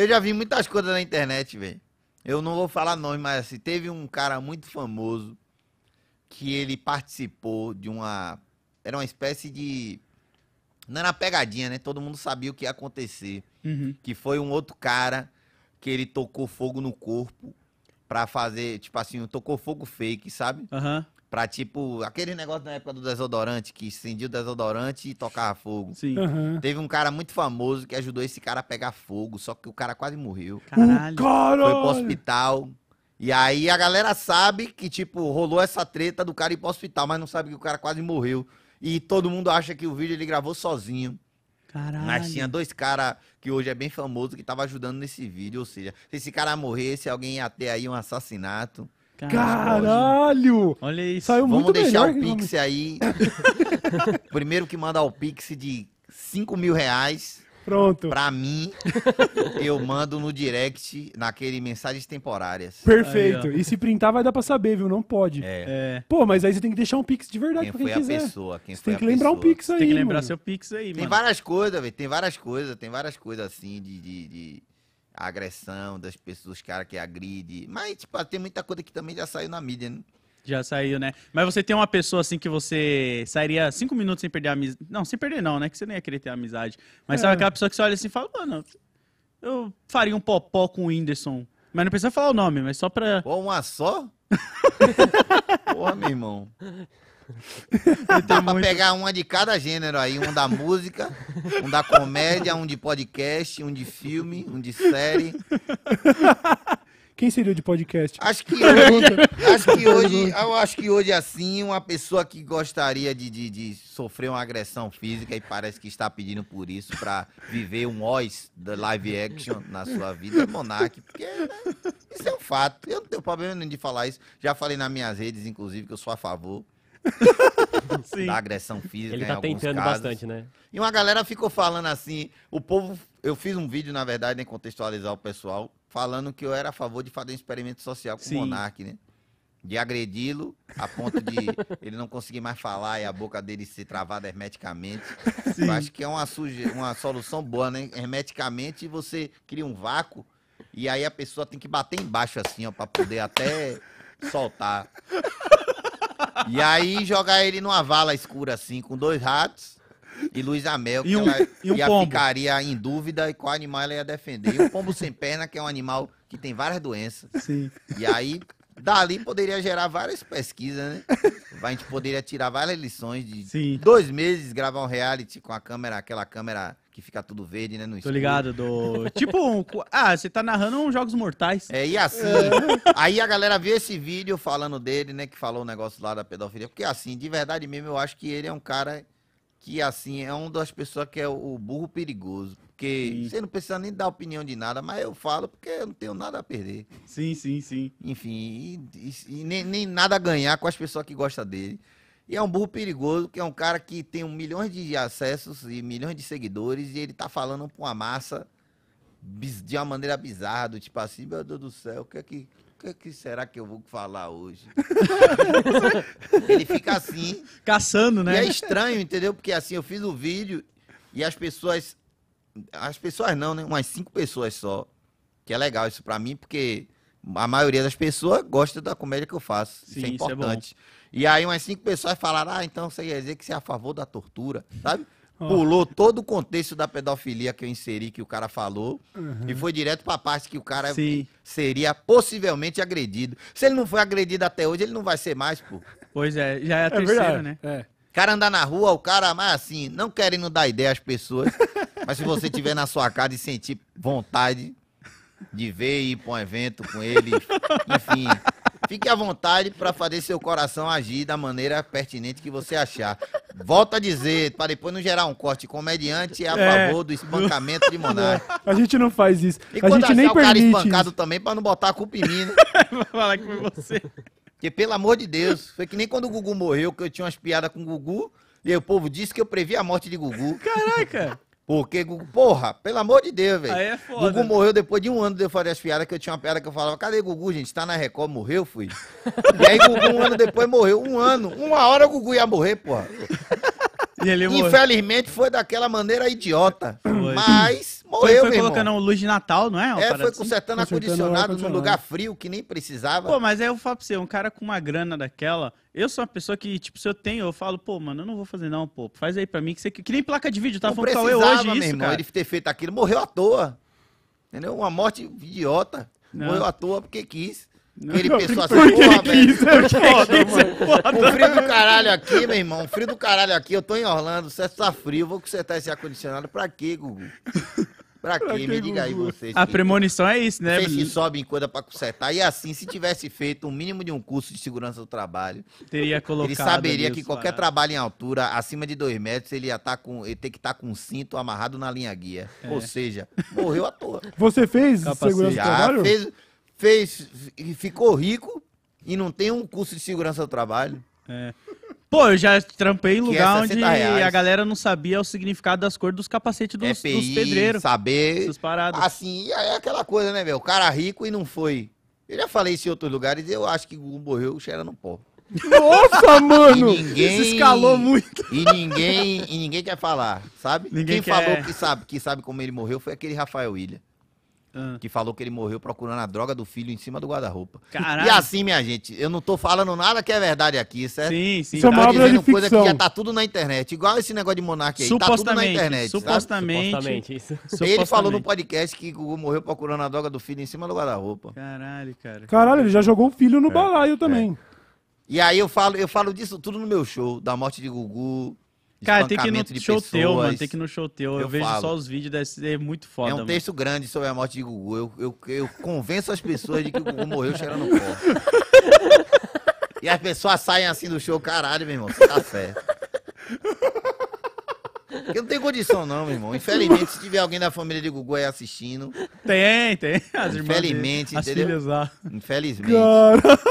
Eu já vi muitas coisas na internet, velho. Eu não vou falar nome, mas assim, teve um cara muito famoso que ele participou de uma. Era uma espécie de. Não era uma pegadinha, né? Todo mundo sabia o que ia acontecer. Uhum. Que foi um outro cara que ele tocou fogo no corpo pra fazer, tipo assim, tocou fogo fake, sabe? Uhum. Pra tipo, aquele negócio na época do desodorante, que incendia o desodorante e tocava fogo. Sim. Uhum. Teve um cara muito famoso que ajudou esse cara a pegar fogo, só que o cara quase morreu. Caralho. Caralho. Foi pro hospital. E aí a galera sabe que, tipo, rolou essa treta do cara ir pro hospital, mas não sabe que o cara quase morreu. E todo mundo acha que o vídeo ele gravou sozinho. Caralho. Mas tinha dois caras que hoje é bem famoso que tava ajudando nesse vídeo. Ou seja, se esse cara morresse, alguém ia ter aí um assassinato. Caralho! Olha isso. Saiu Vamos muito deixar melhor, o Pix aí. Primeiro que manda o Pix de 5 mil reais. Pronto. Pra mim, eu mando no direct, naquele mensagens temporárias. Perfeito. Aí, e se printar, vai dar pra saber, viu? Não pode. É. é. Pô, mas aí você tem que deixar um pix de verdade quem pra quem foi quiser. A pessoa, quem você tem que lembrar pessoa. um pix aí. Tem que lembrar mano. seu pix aí, mano. Tem várias coisas, velho. Tem várias coisas, tem várias coisas assim de... de, de a agressão das pessoas, os caras que agride. Mas, tipo, ah, tem muita coisa que também já saiu na mídia, né? Já saiu, né? Mas você tem uma pessoa assim que você sairia cinco minutos sem perder a amizade. Não, sem perder não, né? Que você nem ia querer ter amizade. Mas é. sabe aquela pessoa que você olha assim e fala, mano, eu faria um popó com o Whindersson. Mas não precisa falar o nome, mas só pra. Pô, uma só? Porra, meu irmão. Dá pra muito... pegar uma de cada gênero aí, um da música, um da comédia, um de podcast, um de filme, um de série. Quem seria o de podcast? Acho que hoje, acho que hoje, eu acho que hoje assim, uma pessoa que gostaria de, de, de, sofrer uma agressão física e parece que está pedindo por isso para viver um ois da live action na sua vida, é Monark, porque né, isso é um fato. Eu não tenho problema nenhum de falar isso. Já falei nas minhas redes, inclusive, que eu sou a favor. Sim. Da agressão física. Ele tá tentando casos. bastante, né? E uma galera ficou falando assim. O povo. Eu fiz um vídeo, na verdade, nem contextualizar o pessoal, falando que eu era a favor de fazer um experimento social com Sim. o Monark, né? de agredi-lo a ponto de ele não conseguir mais falar e a boca dele ser travada hermeticamente. Sim. Eu acho que é uma, suje... uma solução boa, né? Hermeticamente você cria um vácuo e aí a pessoa tem que bater embaixo assim, ó, para poder até soltar. E aí jogar ele numa vala escura assim, com dois ratos e Luiz Amel, que e um, ela e ia pombo. ficaria em dúvida e qual animal ela ia defender. E o pombo sem perna, que é um animal que tem várias doenças. Sim. E aí, dali poderia gerar várias pesquisas, né? A gente poderia tirar várias lições de Sim. dois meses, gravar um reality com a câmera, aquela câmera que fica tudo verde, né? No Tô ligado, do. tipo, um... ah, você tá narrando uns um Jogos Mortais. É, e assim. É. aí a galera vê esse vídeo falando dele, né? Que falou o um negócio lá da pedofilia. Porque assim, de verdade mesmo, eu acho que ele é um cara que, assim, é uma das pessoas que é o burro perigoso. Porque sim. você não precisa nem dar opinião de nada, mas eu falo porque eu não tenho nada a perder. Sim, sim, sim. Enfim, e, e, e nem, nem nada a ganhar com as pessoas que gostam dele. E é um burro perigoso, que é um cara que tem um milhões de acessos e milhões de seguidores, e ele tá falando com uma massa de uma maneira bizarra, do tipo assim, meu Deus do céu, o que é que, o que, é que será que eu vou falar hoje? ele fica assim. Caçando, né? E é estranho, entendeu? Porque assim, eu fiz o um vídeo e as pessoas. As pessoas não, né? Umas cinco pessoas só. Que é legal isso pra mim, porque a maioria das pessoas gosta da comédia que eu faço. É Sim, isso é importante. Isso é e aí umas cinco pessoas falaram, ah, então você ia dizer que você é a favor da tortura, sabe? Pulou todo o contexto da pedofilia que eu inseri, que o cara falou, uhum. e foi direto pra parte que o cara Sim. seria possivelmente agredido. Se ele não foi agredido até hoje, ele não vai ser mais, pô. Pois é, já é a é terceira, verdade. né? É. cara andar na rua, o cara, mas assim, não querendo dar ideia às pessoas, mas se você tiver na sua casa e sentir vontade, de ver e ir para um evento com ele, Enfim, fique à vontade para fazer seu coração agir da maneira pertinente que você achar. Volto a dizer, para depois não gerar um corte, comediante é a é. favor do espancamento de monarca. A gente não faz isso. E a gente nem o permite. cara espancado isso. também, para não botar a culpa em mim, né? É, vou falar que foi você. Porque, pelo amor de Deus, foi que nem quando o Gugu morreu, que eu tinha umas piadas com o Gugu, e o povo disse que eu previ a morte de Gugu. Caraca! Porque, Gugu, porra, pelo amor de Deus, velho. Aí é foda. Gugu morreu depois de um ano de eu fazer as piadas, que eu tinha uma piada que eu falava, cadê Gugu, gente? Tá na Record, morreu, fui. e aí Gugu um ano depois morreu. Um ano. Uma hora o Gugu ia morrer, porra. Infelizmente morreu. foi daquela maneira idiota. Foi. Mas morreu, foi, foi colocando irmão. luz de Natal, não é? Uma é, foi assim? consertando ar-condicionado num lugar frio que nem precisava. Pô, mas aí eu falo pra você, um cara com uma grana daquela, eu sou uma pessoa que, tipo, se eu tenho, eu falo, pô, mano, eu não vou fazer não, pô. Faz aí pra mim, que você... Que nem placa de vídeo, tá falando eu hoje meu isso, irmão, cara. ele ter feito aquilo, morreu à toa. Entendeu? Uma morte idiota. Não. Morreu à toa porque quis. Ele não, pensou assim, porra, velho. Isso é foda, é mano. O frio do caralho aqui, meu irmão. O frio do caralho aqui. Eu tô em Orlando, o César tá frio. Vou consertar esse ar-condicionado. Pra quê, Gugu? Pra quê? Pra Me que, diga Gugu? aí vocês. A premonição é isso, né? Vocês que sobem coisa pra consertar. E assim, se tivesse feito um mínimo de um curso de segurança do trabalho, teria colocado. Ele saberia que qualquer trabalho em altura, acima de dois metros, ele ia tá com, ele ter que estar tá com um cinto amarrado na linha guia. É. Ou seja, morreu à toa. Você fez Capacete. segurança do trabalho? Já fez fez, ficou rico e não tem um curso de segurança do trabalho. É. Pô, eu já trampei em é lugar é onde reais. a galera não sabia o significado das cores dos capacetes dos, EPI, é dos pedreiros. saber. Assim, é aquela coisa, né, velho? O cara rico e não foi. Eu já falei isso em outros lugares, eu acho que o morreu no pó. Nossa, mano! E ninguém, Isso escalou muito. E ninguém, e ninguém quer falar, sabe? Ninguém Quem quer... falou que sabe, que sabe como ele morreu foi aquele Rafael Ilha. Ah. Que falou que ele morreu procurando a droga do filho em cima do guarda-roupa. E assim, minha gente, eu não tô falando nada que é verdade aqui, certo? Sim, sim. Isso é tá uma obra dizendo coisa ficção. que já tá tudo na internet. Igual esse negócio de monarca aí, tá tudo na internet. Supostamente. Supostamente, isso. Ele falou no podcast que morreu procurando a droga do filho em cima do guarda-roupa. Caralho, cara. Caralho, ele já jogou o filho no é, balaio também. É. E aí eu falo, eu falo disso tudo no meu show, da morte de Gugu, Cara, tem que ir no show pessoas. teu, mano. Tem que ir no show teu. Eu, eu vejo falo. só os vídeos, deve ser muito foda. É um mano. texto grande sobre a morte de Gugu. Eu, eu, eu convenço as pessoas de que o Gugu morreu cheirando pó. e as pessoas saem assim do show, caralho, meu irmão, você tá fé. Eu não tenho condição, não, meu irmão. Infelizmente, se tiver alguém da família de Gugu aí assistindo. Tem, tem. As infelizmente, irmãs. Infelizmente, entendeu? As filhas lá. Infelizmente. Caralho.